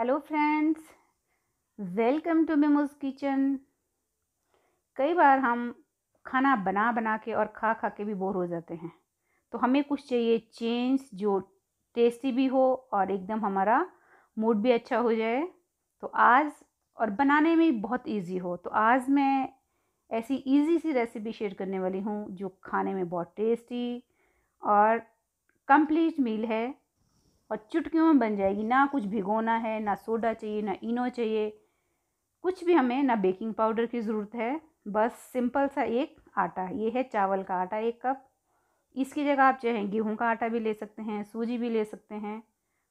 hello friends welcome to Memo's kitchen कई बार हम खाना बना बना के और खा खा के भी बोर हो जाते हैं तो हमें कुछ चाहिए चेंज जो टेस्टी भी हो और एकदम हमारा मूड भी अच्छा हो जाए तो आज और बनाने में बहुत इजी हो तो आज मैं ऐसी इजी सी रेसिपी शेयर करने वाली हूँ जो खाने में बहुत टेस्टी और कंप्लीट मील है और चुटकियों में बन जाएगी ना कुछ भिगोना है ना सोडा चाहिए ना इनो चाहिए कुछ भी हमें ना बेकिंग पाउडर की ज़रूरत है बस सिंपल सा एक आटा ये है चावल का आटा एक कप इसकी जगह आप चाहें गेहूँ का आटा भी ले सकते हैं सूजी भी ले सकते हैं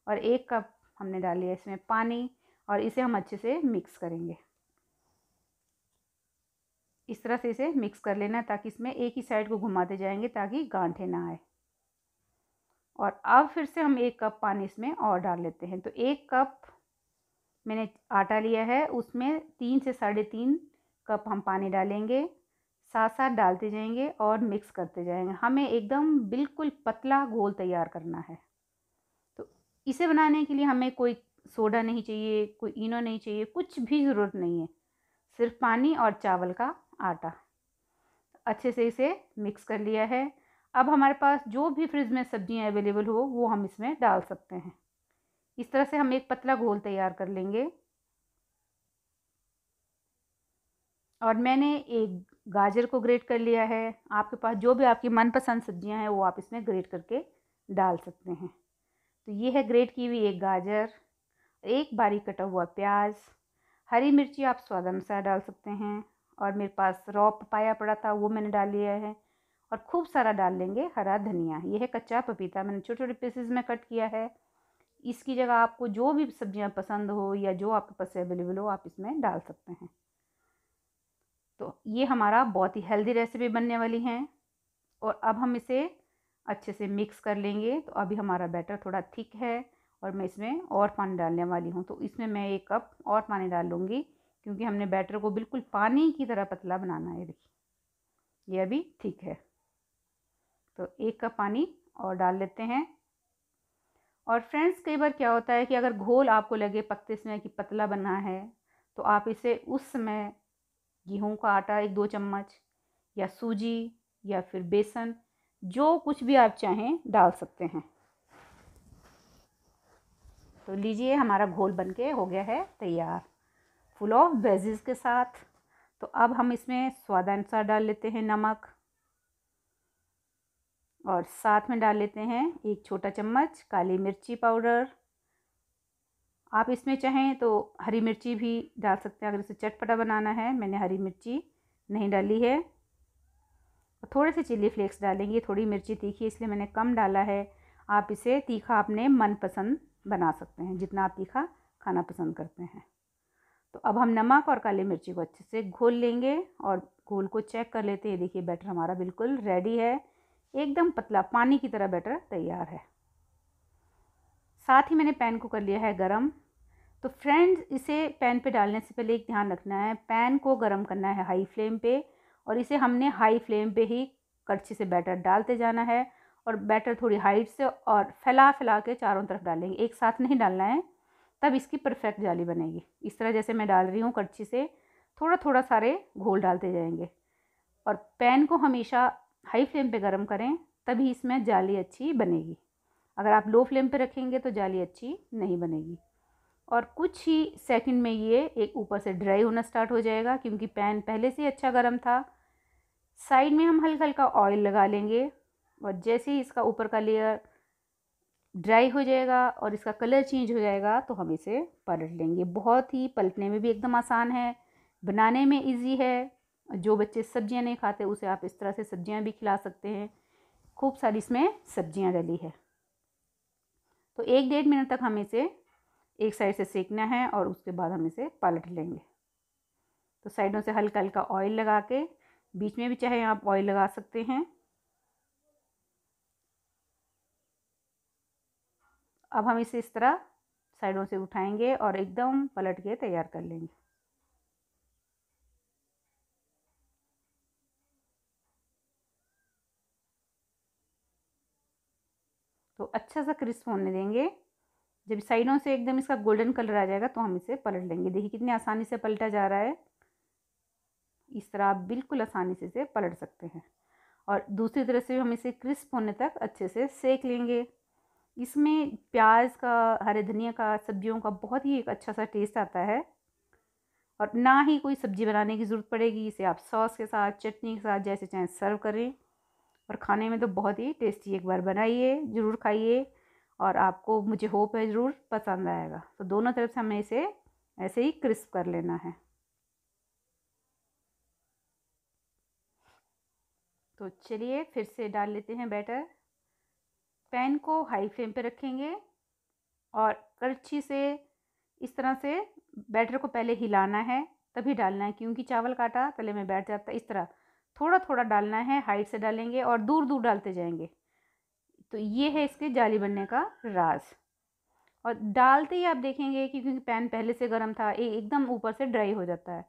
और एक कप हमने डाल लिया इसमें पानी और इसे हम अच्छे से मिक्स करेंगे इस तरह से इसे मिक्स कर लेना ताकि इसमें एक ही साइड को घुमाते जाएंगे ताकि गांठे ना आए और अब फिर से हम एक कप पानी इसमें और डाल लेते हैं तो एक कप मैंने आटा लिया है उसमें तीन से साढ़े तीन कप हम पानी डालेंगे साथ साथ डालते जाएंगे और मिक्स करते जाएंगे हमें एकदम बिल्कुल पतला घोल तैयार करना है तो इसे बनाने के लिए हमें कोई सोडा नहीं चाहिए कोई इनो नहीं चाहिए कुछ भी ज़रूरत नहीं है सिर्फ पानी और चावल का आटा अच्छे से इसे मिक्स कर लिया है अब हमारे पास जो भी फ्रिज में सब्जियां अवेलेबल हो वो हम इसमें डाल सकते हैं इस तरह से हम एक पतला घोल तैयार कर लेंगे और मैंने एक गाजर को ग्रेट कर लिया है आपके पास जो भी आपकी मनपसंद सब्जियां हैं वो आप इसमें ग्रेट करके डाल सकते हैं तो ये है ग्रेट की हुई एक गाजर एक बारीक कटा हुआ प्याज हरी मिर्ची आप स्वाद अनुसार डाल सकते हैं और मेरे पास रॉ पपाया पड़ा था वो मैंने डाल लिया है और खूब सारा डाल लेंगे हरा धनिया यह है कच्चा पपीता मैंने छोटे छोटे पीसेस में कट किया है इसकी जगह आपको जो भी सब्जियां पसंद हो या जो आपके पास अवेलेबल हो आप इसमें डाल सकते हैं तो ये हमारा बहुत ही हेल्दी रेसिपी बनने वाली है और अब हम इसे अच्छे से मिक्स कर लेंगे तो अभी हमारा बैटर थोड़ा थिक है और मैं इसमें और पानी डालने वाली हूँ तो इसमें मैं एक कप और पानी डाल लूँगी क्योंकि हमने बैटर को बिल्कुल पानी की तरह पतला बनाना है देखिए ये अभी ठीक है तो एक कप पानी और डाल लेते हैं और फ्रेंड्स कई बार क्या होता है कि अगर घोल आपको लगे पकते समय कि पतला बना है तो आप इसे उस समय गेहूँ का आटा एक दो चम्मच या सूजी या फिर बेसन जो कुछ भी आप चाहें डाल सकते हैं तो लीजिए हमारा घोल बनके हो गया है तैयार फुल ऑफ वेजेस के साथ तो अब हम इसमें स्वादानुसार डाल लेते हैं नमक और साथ में डाल लेते हैं एक छोटा चम्मच काली मिर्ची पाउडर आप इसमें चाहें तो हरी मिर्ची भी डाल सकते हैं अगर इसे चटपटा बनाना है मैंने हरी मिर्ची नहीं डाली है और थोड़े से चिली फ्लेक्स डालेंगे थोड़ी मिर्ची तीखी इसलिए मैंने कम डाला है आप इसे तीखा अपने मनपसंद बना सकते हैं जितना आप तीखा खाना पसंद करते हैं तो अब हम नमक और काली मिर्ची को अच्छे से घोल लेंगे और घोल को चेक कर लेते हैं देखिए बैटर हमारा बिल्कुल रेडी है एकदम पतला पानी की तरह बैटर तैयार है साथ ही मैंने पैन को कर लिया है गरम तो फ्रेंड्स इसे पैन पे डालने से पहले एक ध्यान रखना है पैन को गरम करना है हाई फ्लेम पे और इसे हमने हाई फ्लेम पे ही कड़छी से बैटर डालते जाना है और बैटर थोड़ी हाइट से और फैला फैला के चारों तरफ डालेंगे एक साथ नहीं डालना है तब इसकी परफेक्ट जाली बनेगी इस तरह जैसे मैं डाल रही हूँ कड़छी से थोड़ा थोड़ा सारे घोल डालते जाएंगे और पैन को हमेशा हाई फ्लेम पे गरम करें तभी इसमें जाली अच्छी बनेगी अगर आप लो फ्लेम पे रखेंगे तो जाली अच्छी नहीं बनेगी और कुछ ही सेकंड में ये एक ऊपर से ड्राई होना स्टार्ट हो जाएगा क्योंकि पैन पहले से अच्छा गर्म था साइड में हम हल्का हल्का ऑयल लगा लेंगे और जैसे ही इसका ऊपर का लेयर ड्राई हो जाएगा और इसका कलर चेंज हो जाएगा तो हम इसे पलट लेंगे बहुत ही पलटने में भी एकदम आसान है बनाने में इजी है जो बच्चे सब्जियां नहीं खाते उसे आप इस तरह से सब्जियां भी खिला सकते हैं खूब सारी इसमें सब्जियां डली है तो एक डेढ़ मिनट तक हम इसे एक साइड से सेकना है और उसके बाद हम इसे पलट लेंगे तो साइडों से हल्का हल्का ऑयल लगा के बीच में भी चाहे आप ऑयल लगा सकते हैं अब हम इसे इस तरह साइडों से उठाएंगे और एकदम पलट के तैयार कर लेंगे तो अच्छा सा क्रिस्प होने देंगे जब साइडों से एकदम इसका गोल्डन कलर आ जाएगा तो हम इसे पलट लेंगे देखिए कितनी आसानी से पलटा जा रहा है इस तरह आप बिल्कुल आसानी से इसे पलट सकते हैं और दूसरी तरह से हम इसे क्रिस्प होने तक अच्छे से सेक लेंगे इसमें प्याज का हरे धनिया का सब्जियों का बहुत ही एक अच्छा सा टेस्ट आता है और ना ही कोई सब्ज़ी बनाने की ज़रूरत पड़ेगी इसे आप सॉस के साथ चटनी के साथ जैसे चाहें सर्व करें और खाने में तो बहुत ही टेस्टी एक बार बनाइए ज़रूर खाइए और आपको मुझे होप है ज़रूर पसंद आएगा तो दोनों तरफ से हमें इसे ऐसे ही क्रिस्प कर लेना है तो चलिए फिर से डाल लेते हैं बैटर पैन को हाई फ्लेम पे रखेंगे और करछी से इस तरह से बैटर को पहले हिलाना है तभी डालना है क्योंकि चावल काटा तले में बैठ जाता है इस तरह थोड़ा थोड़ा डालना है हाइट से डालेंगे और दूर दूर डालते जाएंगे तो ये है इसके जाली बनने का राज और डालते ही आप देखेंगे कि क्योंकि पैन पहले से गर्म था ये एकदम ऊपर से ड्राई हो जाता है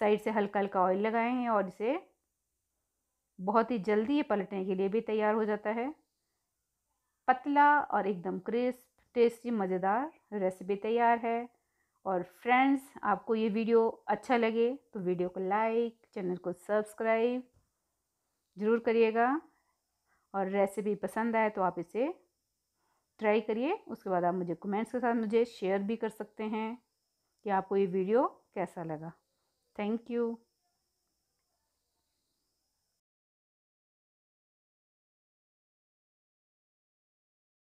साइड से हल्का हल्का ऑयल लगाएंगे और इसे बहुत ही जल्दी ये पलटने के लिए भी तैयार हो जाता है पतला और एकदम क्रिस्प टेस्टी मज़ेदार रेसिपी तैयार है और फ्रेंड्स आपको ये वीडियो अच्छा लगे तो वीडियो को लाइक चैनल को सब्सक्राइब ज़रूर करिएगा और रेसिपी पसंद आए तो आप इसे ट्राई करिए उसके बाद आप मुझे कमेंट्स के साथ मुझे शेयर भी कर सकते हैं कि आपको ये वीडियो कैसा लगा थैंक यू